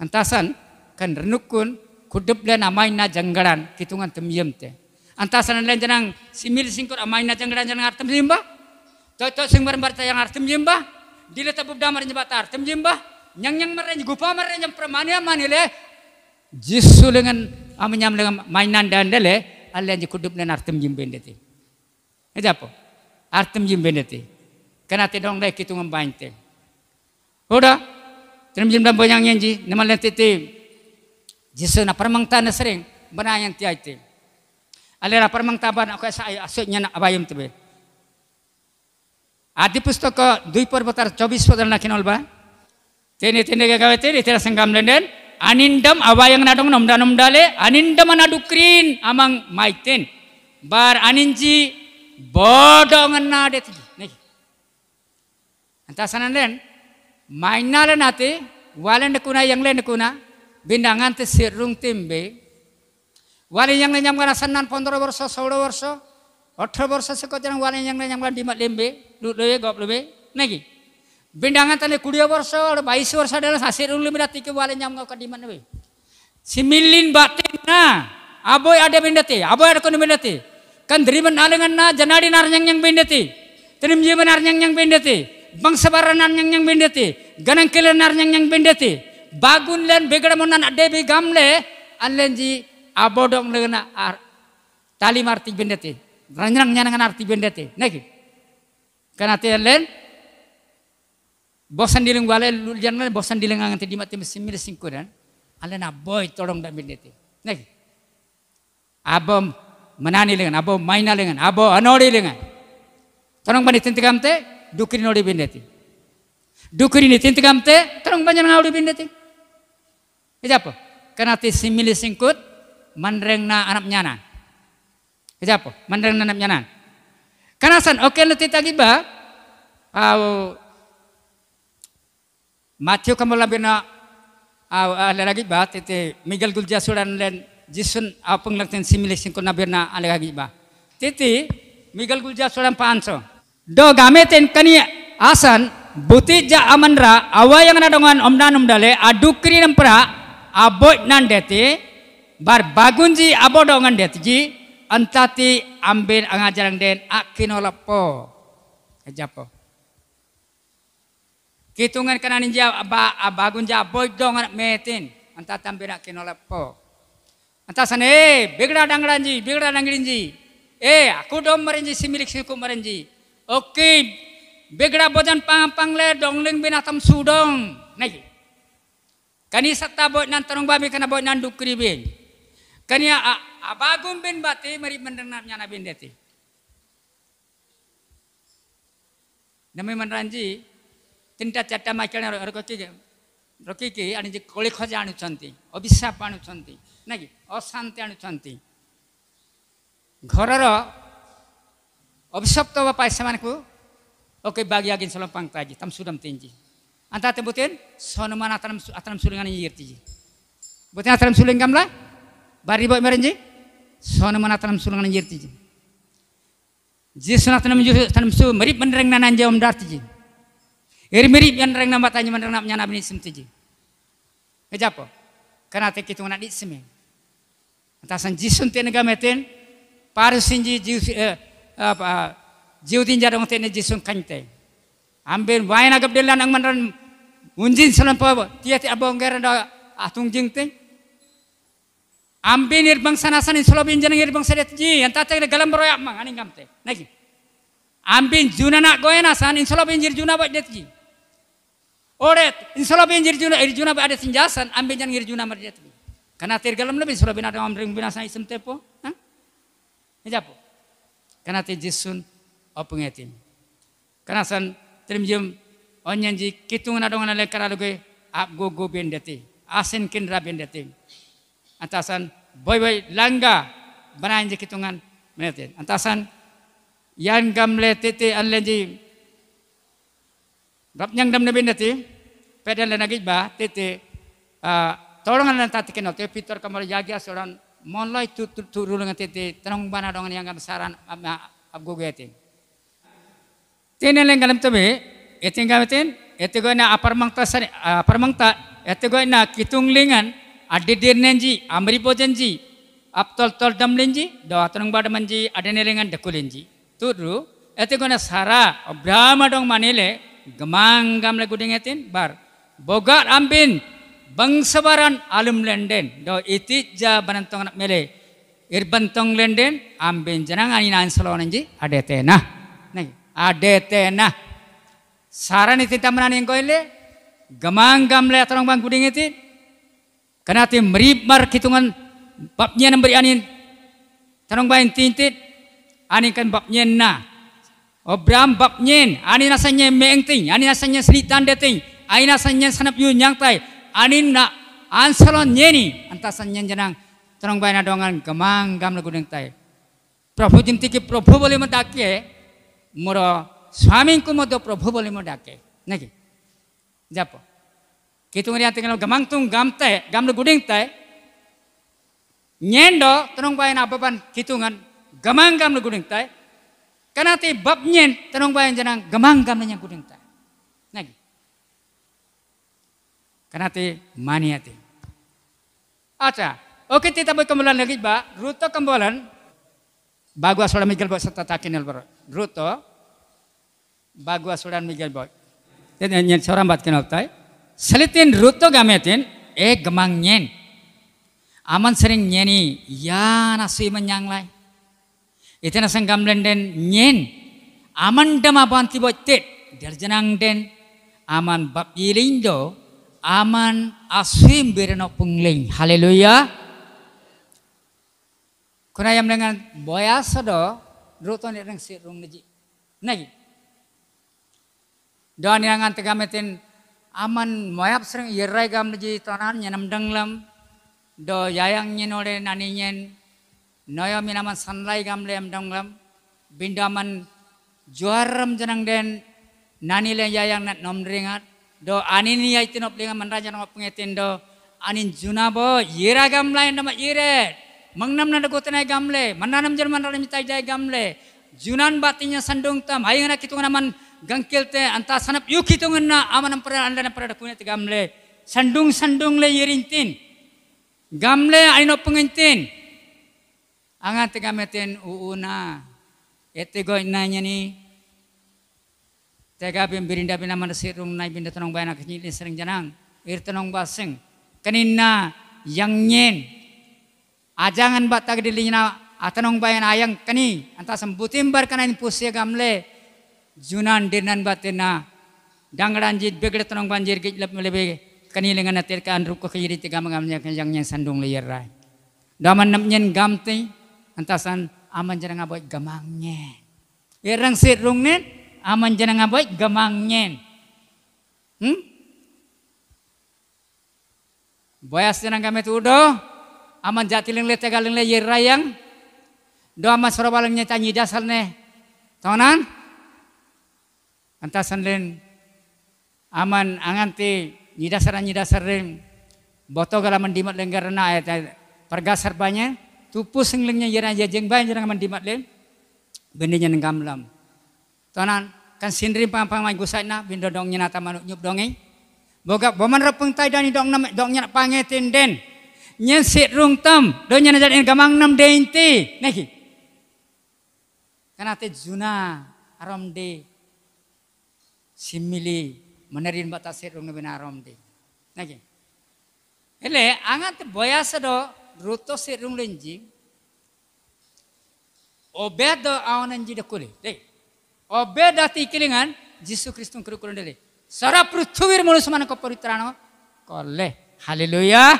Antasan kan renukun kudup len amain na janggaran kitungan temjim te. Antasan len jenang simil singkur na janggaran jenang artem jimba. Toto sing barbar tayang artem jimba dile tabu damar nyi batar tem jimba nyang nyang mare nyi gupa mar pramani permania manile jisu lengan nyam lengan mainan dan dele alle nyi kudup nen artem ndete e japo artem ndete kana te dong dai kitu te oda tem jimba jimda banyang nyenji nemal te jisu na permang tanah sering benayang ale na permang taban aku sa asuknya na abayum be? A di pus toko dui por botar to bis poter nakin ol ban. Tene tene ke kawete di teraseng kam lenden. Anindam awa yang nadong nom danom dale. Anin dam amang maiten, bar aninji ji bodong anade tili. Nih, antasan an den, maing nate, waleng de kuna yang len de kuna, benda sirung timbe. Waleng yang len yang nganasan nan pondoro warso borsosoulo warso, otro warso borsosoulo borsosoulo borsosoulo borsosoulo borsosoulo borsosoulo borsosoulo borsosoulo borsosoulo ಡುಡೇ ಗೊಬ್ಲುವೆ ನಗಿ ಬಿಂಡಾಂಗ ತಲೆ ಕುಡಿಯೋ ವರ್ಷ ಬೈಸ್ ವರ್ಷ ಹಸಿರು ಮಿಡ nyam ಬಾಲೆ ಜಾಮ್ಗ mana we. similin batin na aboy ada bindati aboy ada kono bindati kan dri ngan na janadi nyang yang bindati trim jiban nyang yang bindati bang sebaran nyang yang bindati ganang kelen nyang yang bindati bagun len begada monan ade be gamle anlen ji abodong lena ar tali marti bindati ranjang nyanangan arti bindati nagi kana lain, bosan dileng wale jangan lain, bosan dileng angante di mati mesin mil singkuran ale na boy tolong dan milete nek abom menani lengan abo maina lengan abo anori lengan tolong bani tintikamte dukri nori bindeti dukri ni tintikamte tolong banyak ngauri bindeti Itu apa? Karena tisi milih singkut, mandreng na anak nyana. Itu apa? Mandreng na anak nyanan. Kanasan oke okay, tadi ba? Au Matthew kamu kamulabina au eh, lagi ba tete Miguel Gulja suran len jisun apung lakten simulation ko nabirna lagi ba. Tete Miguel Gulja suran panso. Do gameten kani asan buti ja amanra awayang nadongan omdan omdale adukri nampra aboy nandete bar bagunji abodongan detji antati ambil angajarang den akinolapo kejapo eh, kitungan kana ninja aba abagun ja dong anak metin antat ambil akinolapo antasan eh ji dangranji bigda dangrinji eh aku dom marinji similik siku marinji oke bigda bodan pang pangle dongling binatam sudong nagi kanisa tabot nan tarong babi kana bot nan kani kania abagum bin bati mari mendengarnya nabi ndeti namai manranji tinta cata makel yang roko kiki roki kiki ani jik anu, anu chanti obisa panu chanti nagi osante anu chanti gororo obisopto wapai ku, oke bagi agin solo pang taji tam sudam tinggi. anta tebutin sono mana atram atram sulingan ini ji butin atram sulingan lah Bari boy sona mana tanam sulung nan tiji. ji sona tanam ju tanam su merip mandreng nanan anjam dar tiji. eri merip yan reng nan batanya mandreng nan nyana bini sim tiji. kejapo kana teki kitu nan dit seme atasan ji meten ji ji eh, apa jiutin jadong te ne ji kante amben waina ang mandran unjin salam pa tiati abong geran da atung jing teng Ambil Ambe bangsa nasan in solobi in bangsa nirbangsa det ji yang tata kira galam beroyak mang aning kamte. Nagi. Ambil juna nak goe nasan in solobi in jirjuna bat det ji. Oret in solobi juna jirjuna eh, juna bat ada sinjasan ambil janang irjuna juna det ji. karena ter galam lebih solobi ada am ring binasa isem tepo. Ha? Ejapo. karena te jisun etim Karena san trim jem onyan ji kitung nadong na lekara lugue ap go go Asin kendra detji antasan boy-boy langga banain je kitungan menete antasan yan gamle tete anlenji rap nyang dam nabi nati pedal lagi ba tete ah, tolongan lan tati kenal te pitor kamar jagia seorang monlai tu tu tu rulungan tete tenang bana dongan yang kan saran abgo gete tenen leng galam tebe eting gametin etego na apar ah, mangta etego na lingan amri Amribojenji, Aptol Tol Damlinji, Dawatrung Badamanji, Adenelingan Dekulinji. Turu, kona sara, obrama dong manile, gemang gamle etin, bar. Bogar ambin, bangsabaran alum lenden, do itija banantong mele, irbantong lenden, ambin jenang aninan salonenji, adetena. Nih, adetena. Saran niti tamanan yang koile, gemang gamle atrong bang kuding etin. Karena tim mar kitungan babnya nang beri anin. Tanong bain tintit anin kan babnya na. Obram babnya anin asanya mengting, anin asanya selitan deting, anin asanya sanap yu nyangtai, anin na ansalon nyeni nyen jenang. Tanong bain adongan kemang gam lagu tai. Prabhu jimtiki Prabhu boleh mendaki, mura suamiku mau do prabhu boleh mendaki. nagi, japo. Kitung tung tinggal tung gamte, gamle guding te. Nyendo tenung bayan pan kitungan gamang gamle guding te. Karena ti bab nyen tenung bayan jenang gamang gamle nyang guding te. Nagi. Karena ti mania ti. Acha, oke ti taboy kemulan lagi ba, ruto kembolan. Bagua sulam migel boy serta takin bro. Ruto, bagua sulam migel boy. Jadi nyen seorang bat kenal tay. Selitin ruto gametin e gemang nyen. Aman sering nyeni ya nasi menyang lain, Itu naseng gamlen den nyen. Aman dema banti botet. Derjenang den aman bab yilindo. Aman aswim berenok pungling. Haleluya. Kuna yam dengan boya do, Ruto nireng sirung neji. Nagi. Doa ni angan tegametin aman moyap sering yerai gam ji tonan nyenam denglam do yayang nyenore nani nyen noyo minaman sanlai gam lem denglam bindaman juaram jenang den nani le yayang nat nom ringat do anin ni itu nop lingam nop pengetin do anin junabo yera gam lain nama yere mengnam nanda gam gamle mananam jerman ranim mitai jai gamle junan batinya sandung tam ayang na kitungan aman gangkelte anta sanap yukitunganna amanam pera andana pera kunet gamle sandung sandung le yirintin gamle aino pengentin angat gameten uuna ete go nanya ni tega bim birinda bina manasirung nai binda tonong bayana kenyilin sering janang ir tonong baseng kenina yang nyen ajangan batak dilinya atanong bayan ayang kani anta sembutim kanain pusia gamle junan dinan batena dangran jit begre tonong banjir git lap melebe kani lengan atir kan ruko khiri tiga mengamnya kenyang yang sandung leyer rai daman nyen gamte antasan aman aboi gamang gamangnya erang sit nit aman aboi gamang gamangnya hmm boyas jangan kami tudo aman leng le tegaling le rai yang do aman sorobalangnya tanyi dasal ne tonan antasan len aman anganti, nyidasaran nyidasar ren boto gala mendimat lenggar na ayat pergasar banyak tupu senglengnya jarang jajeng banyak jarang mendimat len bendenya nenggam lam tonan kan sindri pampang mai gusai na bindo dong nyana tamanuk nyup dongeng boga boman repeng tai dani dong nam dong nyana pange den, nyen sit rung tam do nyana jaden gamang nam deinti neki kana te zuna aram de simili menerin nabi narom di nagi. ele angat boya sedo ruto sirung lenji, obed awanan de kuli de obed dati kilingan jisu kristung kuru kurun dele sara prithuvir manus mana kopori paritrano kole haleluya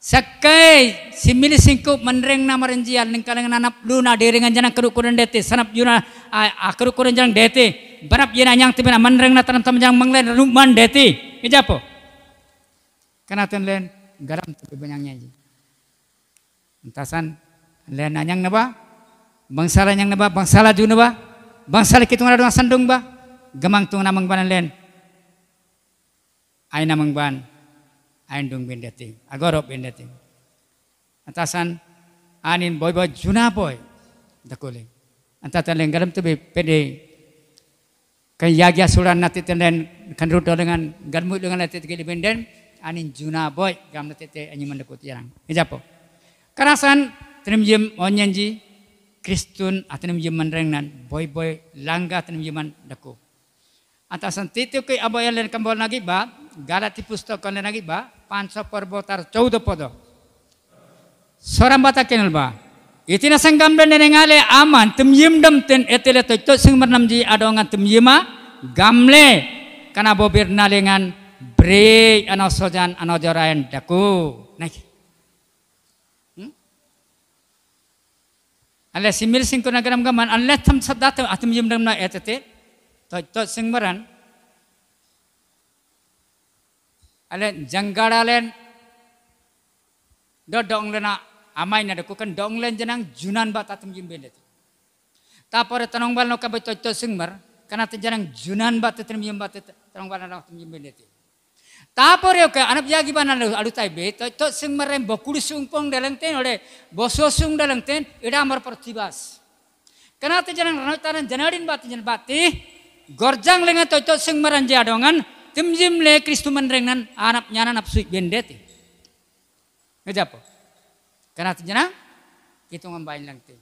sekai simili singkup menreng nama renji al ningkalang luna derengan jana kuru dete sanap yuna akuru jang dete barap yena yang timina manreng na tanam tamjang manglen rumman deti kejapo kana ten len garam tapi banyang nyaji entasan len anyang naba bangsa nyang naba bangsa ju naba bangsala kitung na sandung ba gemang tung namang banan len ai namang ban ai dung bin deti agorop bin deti entasan anin boy boy juna boy dakole anta tan garam tu be pede yagi asuran nati tenden kanruto dengan gamut dengan nati tiga dependen anin juna boy gam nati te anyi mendekut ini apa Karasan tenim jem onyanji Kristun atenim ah, jem menrengnan boy boy langga tenim jeman deku. Atasan titio ke aboy len kembali lagi ba galati pustaka len lagi ba panso perbotar 14 podo. Soram bata kenal ba Itina sanggam dan nengale aman tem yim dam ten etele tocot sing mernam ji adongan tem yima gamle kana bobir nalingan bre ano jorain daku naik. Hmm? Ale simil sing kuna garam gaman ale tem sadat atem ah, yim dam na etete tocot sing meran ale janggara len dodong lena Amain ada kukan kan len jenang junan ba tatum jimbende tapore tanong bal no ka beto to singmer kana te jenang junan ba te tanong ba te tanong bal na tatum jimbende tapore oke anap jagi bana alu tai be to to mer rem bokul sungpong dalang ten ore boso sung dalang ten mer amar pertibas kana te jenang ranotaran janadin ba te jen bati gorjang lenga to to mer anje adongan jim le kristu menrengan anak nyana napsu bendeti Ngejapo. Kanat jana kitungan Kita langte.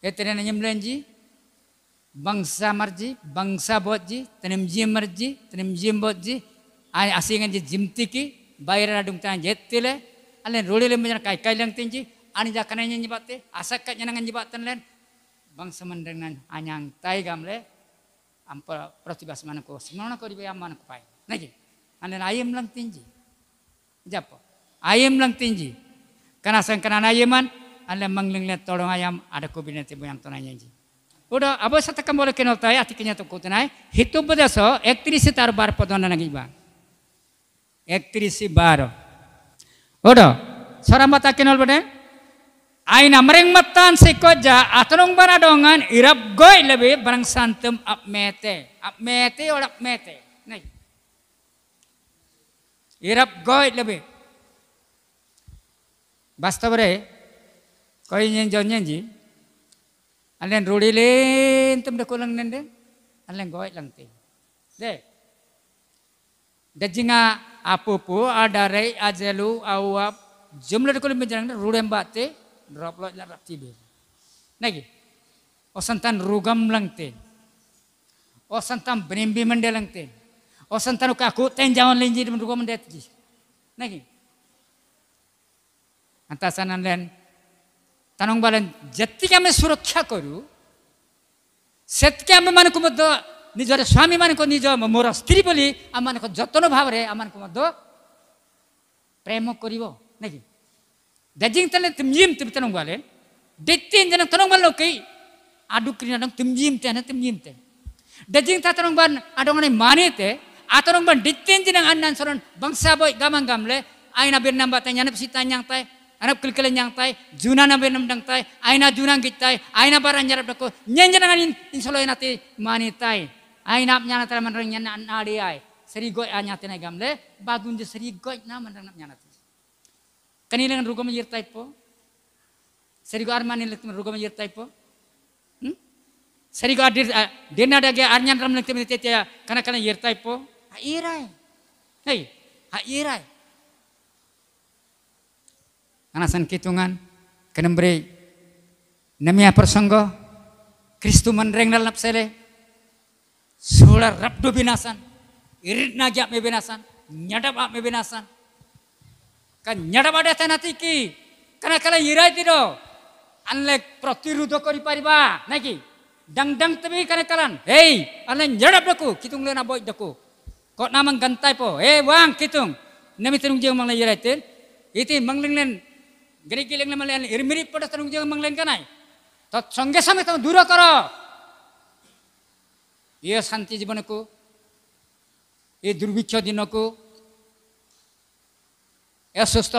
Ketene eh, nyemlenji bangsa marji, bangsa botji, tenem jim marji, tenem jim botji, ay asingan ji jimtiki, bayar tangan jet tele, alen roli le menjana kai kai lang tinji, ani asak kai asakat nyanangan baten len, bangsa nan anyang tai gam le, gamle, bas mana ko, semana ko mana ko pai. Nagi, alen ayem lang tinji. Japo, ayem lang tinji. Karena sengkana na man, anda mangling tolong ayam ada kubinet ibu yang tonanya ji. Udah, abu satu kembali kenal tay, hati kenya tuh kutenai. Hitung pada so, ektrisi tar bar podona nagi ba. Ektrisi bar. Udah, seorang mata kenal beda. Aina mereng matan sekoja atunung dongan irap goy lebih barang santem ap mete. Ap mete orang mete. Nih. Irap goy lebih. Bastabre koi nyen jon nyen ji anen ruli len tem de kolang nen de anen goi lang te de de jinga a adare a awap jumla de kolim jang de rulem ba te drop lo jar rap tibe nagi osantan rugam lang te osantan benimbi mende lang te osantan ukaku ten jangan linji de mendukom mendet ji nagi 안따사나는 তানংবালেন যেতিকে আমি সুরক্ষা করু সেতকে আমি মানুষ মধ্য ନିଜର ସ୍ୱାମୀମାନଙ୍କୁ ନିଜ ମୋର ସ୍ତ୍ରୀ ବୋଲି ଆମମାନଙ୍କ ଯତ୍ନ ଭାବରେ ଆମମାନଙ୍କୁ ମଧ୍ୟ ପ୍ରେମ କରିବ ନାଇଁ କି ଦେଜିଂ ତାହେଲେ ତିମଜିମ୍ ତିମ ତେଣୁ ଗଲେ ଡେଟିଂ ଯେନ ତେଣୁ ଗଲେ ନୋକେଇ ଆଡୁ କ୍ରିନା ତିମଜିମ୍ ତେନେ ତିମଜିମ୍ ତେ ଡେଜିଂ ତା ତେଣୁ ବାନ ଆଡଙ୍ଗଣେ ମାନିତେ ଆ ତେଣୁ ବାନ ଡିଟିଂ ଯେନ ଆନ୍ନାନ୍ ସରଣ ବଂଶାବଇ ଗାମାଂ ଗାମଲେ ଆଇନା ବିରନାମ୍ବା ତାଇ ஞான சித்தாஞாங் தாய் Arab kelen yang tai, juna na benam dang tai, aina juna gitai, aina baran jarap dako, nyenjana dengan insolo insolo ti mani tai, aina nyana tara mandang nyana ari ai, seri goi anya tena gamle, bagun je seri goi na nyana ti, Kani dengan rugo menjir po, seri goi armani lektim rugo menjir tai po, seri goi adir, dena dage arnyan ram tete tetia, kana kana yir tay po, ha hei, hairai. irai, anasan kitungan kenembre namia persenggo Kristu mandreng dalam sele sular rabdu binasan irit najak me binasan nyadap ap me binasan kan nyadap ada tanatiki karena kala yirai tido anlek doko di pariba nagi dang dang tapi karena kalan hey anlek nyadap daku kitung lena boy daku kok namang gantai po hey wang kitung nami tenung jeng mang le tin iti mangling len gerikiling lemah lain iri pada tanggung jawab mang lain kanai tot songge sami tanggung dura koro iya santi jibonaku iya durbicho dinoku iya susto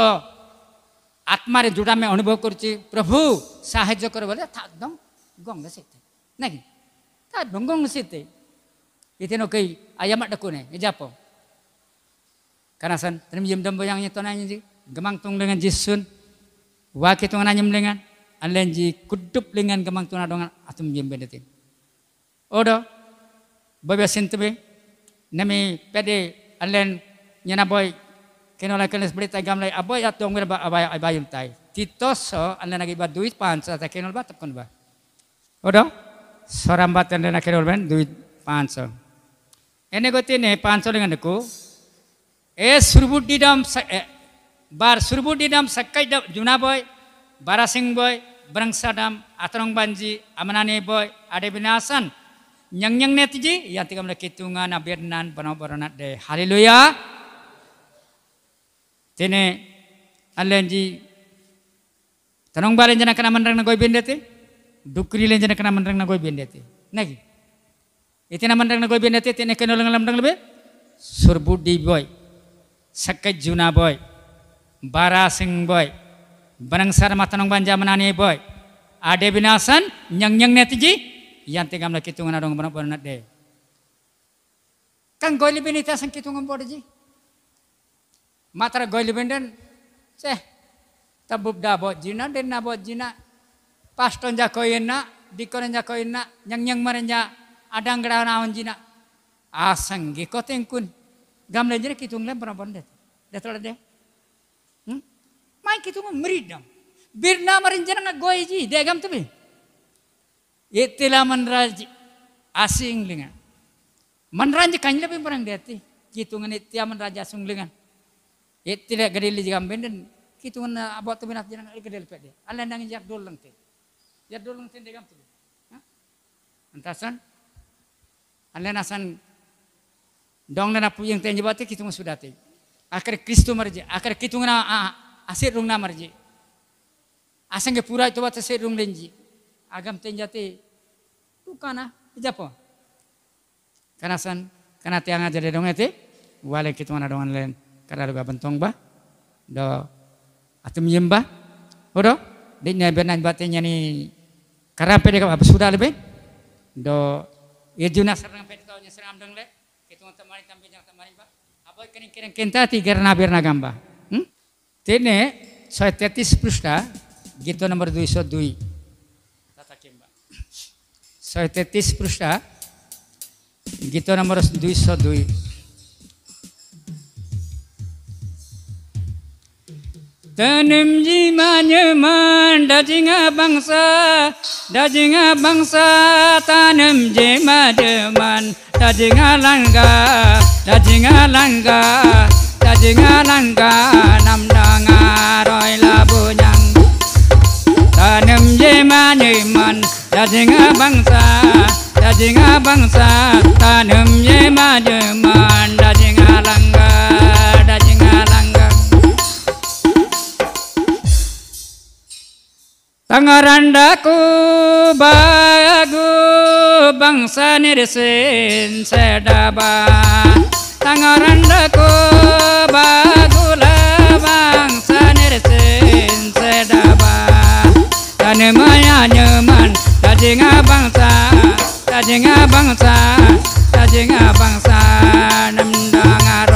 atmare jurame oni bo kurci prabu sahejo koro bale ta dong gong gase te nagi ta dong gong gase te iti no kei ayamak dakune ngejapo karena san, terima jam dambo yang nyetona nyi, gemang tung dengan jisun, Waki tungan anyam lengan, alenji kudup lengan gemang tuna dongan atum jem benetin. Odo, bobe sintebe, nemi pede alen nyana boy kenola kenes berita gamlay aboy atong ngira ba abay abayun tai Titoso alen lagi ba duit pansa ta kenol bat kon ba. Odo, soram ba alen kenol ben duit panso. Ene gotine pansa lengan deku. Eh suruh didam eh, bar surbu di sakai sakkai juna boy barasing boy dam atrong banji amanane boy ade binasan nyang nyang netiji yang tiga mula kitungan abirnan banau baronat de haleluya tene alenji tanong balen jana kana mandrang na goy bendete dukri len jana kana mandrang na goy bendete nagi na mandrang na goy bendete tene kenol ngalam dang lebe di boy sakai juna boy Bara sing boy benang mata matanong banja menani boy ade binasan nyang nyang netiji yang tinggal lagi kitungan adong banok banat nade. kan goy libin ita sang kitungan ji, matra goy libin dan, ceh, tabub da jina den na bojina paston jakoyena dikoren na, nyang nyang marenja adang grau naon jina asang kun, gamle jere kitung lem deh, deh terus deh. Mai kita itu meridam. Birna marinjana goeji degam tuh bi. Itulah manraj asing dengan Manraj kanjil lebih perang kita Kitungan itu raja asing dengan Itulah gadil jigam benden. Kitungan abot tuh binat jangan gadil pede. Allah nangin jak dolong tuh. Jak dolong tuh gam tuh. Antasan. Allah nasan dong dan apa yang tenjebati kita sudah tuh. Akar Kristu marja. Akar kita ngana asir rung namarji. Asenge pura itu wat asir rung lenji. Agam tenjati tukana ijapo. Karena san karena tiang aja dong ete. Wale kitu mana dongan len, Karena ruga bentong ba, Do atum yemba Odo. Dinya benan bate ni. Karena pede kau sudah lebih. Do yejuna serang pede kau nyeserang dong le. kitu tamari temarin tampil tamari ba bah. Apa kering kering kentati karena birna gamba. Tene soe tetis prusna gito nomor dui so dui. Tata kemba. Soe tetis prusna gito nomor dui so dui. Tenem jima nyeman dajinga bangsa dajinga bangsa tanem jima nyeman dajinga langga dajinga langga dajinga langga Nam. rồi là bu nhằn ta nằm dê ma nhị mình ta chỉ ngã băng xa ta chỉ ngã băng xa ta nằm dê ma nhị mình ta chỉ ngã lăng ga ta chỉ ngã lăng ga tangarandaku ba, tăng nirisin sedaba tangarandaku ba. Tani maya nyaman Tadi ngabangsa Tadi ngabangsa Tadi ngabangsa Namdangar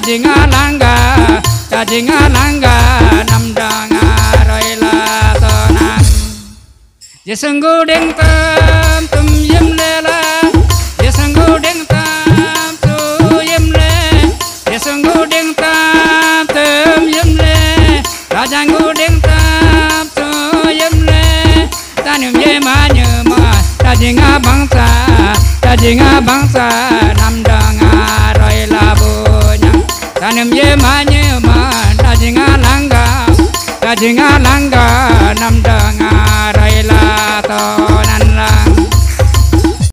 cha chi ngã lang ga cha chi ngã lang ga năm đa ngã rồi là to năng ye sang gu đen tam tum yem le la ye sang gu đen tam tu yem le ye sang gu đen tam tum yem le ra cha gu đen tam tu yem le ta niệm ye ma nhớ ma cha chi ngã bang sa cha chi bang sa năm đa ngã hanya man langga kajinga langga nam dengan.